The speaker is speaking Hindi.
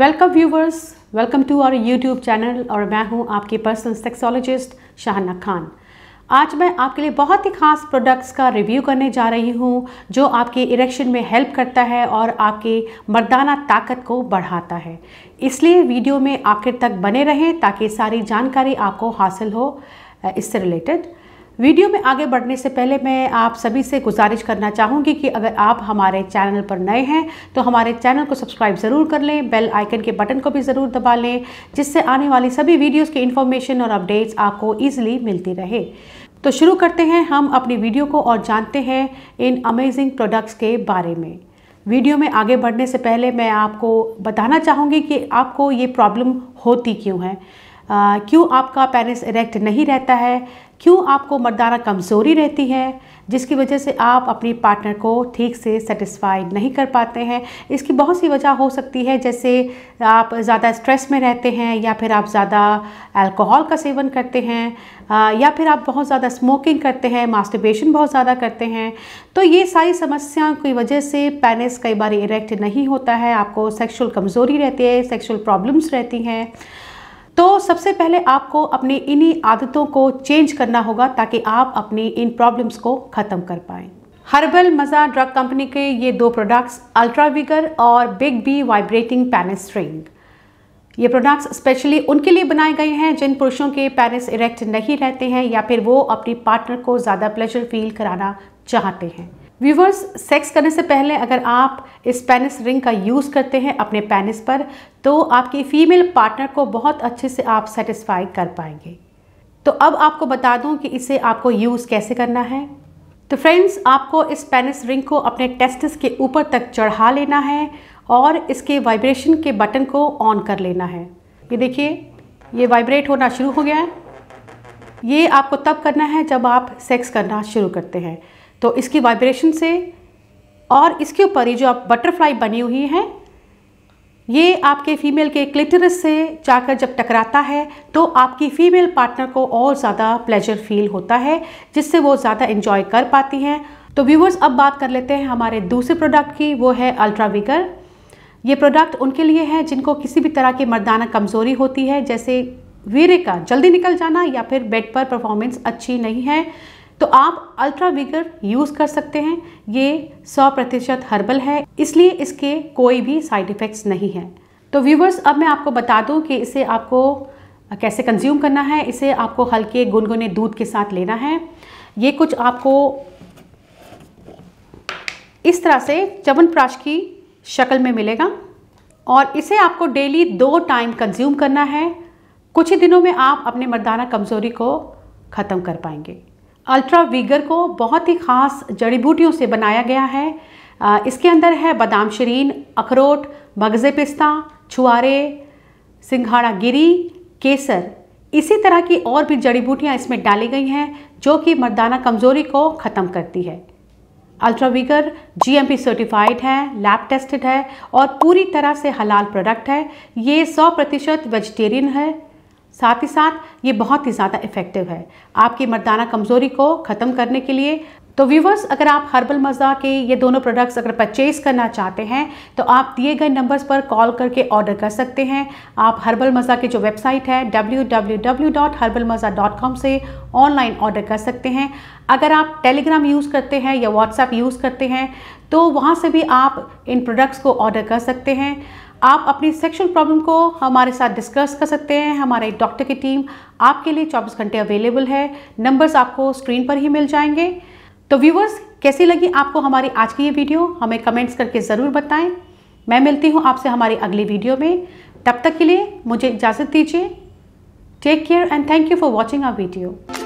welcome viewers welcome to our YouTube channel और मैं हूं आपकी पर्सनल सेक्सोलॉजिस्ट शाहना खान आज मैं आपके लिए बहुत ही खास प्रोडक्ट्स का रिव्यू करने जा रही हूं जो आपके इरेक्शन में हेल्प करता है और आपके मर्दाना ताकत को बढ़ाता है इसलिए वीडियो में आखिर तक बने रहें ताकि सारी जानकारी आपको हासिल हो इससे रिलेटेड वीडियो में आगे बढ़ने से पहले मैं आप सभी से गुजारिश करना चाहूँगी कि अगर आप हमारे चैनल पर नए हैं तो हमारे चैनल को सब्सक्राइब ज़रूर कर लें बेल आइकन के बटन को भी ज़रूर दबा लें जिससे आने वाली सभी वीडियोज़ की इन्फॉर्मेशन और अपडेट्स आपको ईजिली मिलती रहे तो शुरू करते हैं हम अपनी वीडियो को और जानते हैं इन अमेजिंग प्रोडक्ट्स के बारे में वीडियो में आगे बढ़ने से पहले मैं आपको बताना चाहूँगी कि आपको ये प्रॉब्लम होती क्यों है क्यों आपका पेनिस इरेक्ट नहीं रहता है क्यों आपको मर्दाना कमज़ोरी रहती है जिसकी वजह से आप अपनी पार्टनर को ठीक से सेटिस्फाई नहीं कर पाते हैं इसकी बहुत सी वजह हो सकती है जैसे आप ज़्यादा स्ट्रेस में रहते हैं या फिर आप ज़्यादा अल्कोहल का सेवन करते हैं या फिर आप बहुत ज़्यादा स्मोकिंग करते हैं मास्टरबेशन बहुत ज़्यादा करते हैं तो ये सारी समस्याओं की वजह से पेनिस कई बार इरेक्ट नहीं होता है आपको सेक्शुअल कमज़ोरी रहती है सेक्शुअल प्रॉब्लम्स रहती हैं तो सबसे पहले आपको अपनी इन्हीं आदतों को चेंज करना होगा ताकि आप अपनी इन प्रॉब्लम्स को ख़त्म कर पाए हर्बल मज़ा ड्रग कंपनी के ये दो प्रोडक्ट्स अल्ट्राविगर और big B vibrating penis ring ये प्रोडक्ट्स स्पेशली उनके लिए बनाए गए हैं जिन पुरुषों के पेनिस इरेक्ट नहीं रहते हैं या फिर वो अपनी पार्टनर को ज़्यादा प्लेजर फील कराना चाहते हैं व्यूवर्स सेक्स करने से पहले अगर आप इस पेनिस रिंग का यूज़ करते हैं अपने पेनिस पर तो आपकी फ़ीमेल पार्टनर को बहुत अच्छे से आप सेटिस्फाई कर पाएंगे तो अब आपको बता दूं कि इसे आपको यूज़ कैसे करना है तो फ्रेंड्स आपको इस पेनिस रिंग को अपने टेस्टिस के ऊपर तक चढ़ा लेना है और इसके वाइब्रेशन के बटन को ऑन कर लेना है ये देखिए ये वाइब्रेट होना शुरू हो गया है ये आपको तब करना है जब आप सेक्स करना शुरू करते हैं तो इसकी वाइब्रेशन से और इसके ऊपर ये जो आप बटरफ्लाई बनी हुई हैं ये आपके फीमेल के क्लिटरस से जाकर जब टकराता है तो आपकी फीमेल पार्टनर को और ज़्यादा प्लेजर फील होता है जिससे वो ज़्यादा इन्जॉय कर पाती हैं तो व्यूवर्स अब बात कर लेते हैं हमारे दूसरे प्रोडक्ट की वो है अल्ट्राविगर ये प्रोडक्ट उनके लिए है जिनको किसी भी तरह की मर्दाना कमज़ोरी होती है जैसे वीरे का जल्दी निकल जाना या फिर बेड पर परफॉर्मेंस अच्छी नहीं है तो आप अल्ट्रा विगर यूज़ कर सकते हैं ये 100 प्रतिशत हर्बल है इसलिए इसके कोई भी साइड इफ़ेक्ट्स नहीं हैं तो व्यूवर्स अब मैं आपको बता दूं कि इसे आपको कैसे कंज्यूम करना है इसे आपको हल्के गुनगुने दूध के साथ लेना है ये कुछ आपको इस तरह से प्राश की शक्ल में मिलेगा और इसे आपको डेली दो टाइम कंज्यूम करना है कुछ ही दिनों में आप अपने मर्दाना कमज़ोरी को ख़त्म कर पाएंगे अल्ट्रा वीगर को बहुत ही ख़ास जड़ी बूटियों से बनाया गया है इसके अंदर है बादाम शरीन अखरोट मगजे पिस्ता छुआरे सिंघाड़ा गिरी केसर इसी तरह की और भी जड़ी बूटियाँ इसमें डाली गई हैं जो कि मर्दाना कमज़ोरी को ख़त्म करती है अल्ट्रावीगर जी सर्टिफाइड है लैब टेस्टेड है और पूरी तरह से हलाल प्रोडक्ट है ये 100 प्रतिशत वेजिटेरियन है साथ ही साथ ये बहुत ही ज़्यादा इफ़ेक्टिव है आपकी मर्दाना कमज़ोरी को ख़त्म करने के लिए तो व्यूवर्स अगर आप हर्बल मज़ा के ये दोनों प्रोडक्ट्स अगर परचेज करना चाहते हैं तो आप दिए गए नंबर्स पर कॉल करके ऑर्डर कर सकते हैं आप हर्बल मज़ा की जो वेबसाइट है www.herbalmaza.com से ऑनलाइन ऑर्डर कर सकते हैं अगर आप टेलीग्राम यूज़ करते हैं या व्हाट्सएप यूज़ करते हैं तो वहाँ से भी आप इन प्रोडक्ट्स को ऑर्डर कर सकते हैं आप अपनी सेक्शुअल प्रॉब्लम को हमारे साथ डिस्कस कर सकते हैं हमारे डॉक्टर की टीम आपके लिए 24 घंटे अवेलेबल है नंबर्स आपको स्क्रीन पर ही मिल जाएंगे तो व्यूवर्स कैसी लगी आपको हमारी आज की ये वीडियो हमें कमेंट्स करके ज़रूर बताएं मैं मिलती हूँ आपसे हमारी अगली वीडियो में तब तक के लिए मुझे इजाज़त दीजिए take care and thank you for watching our video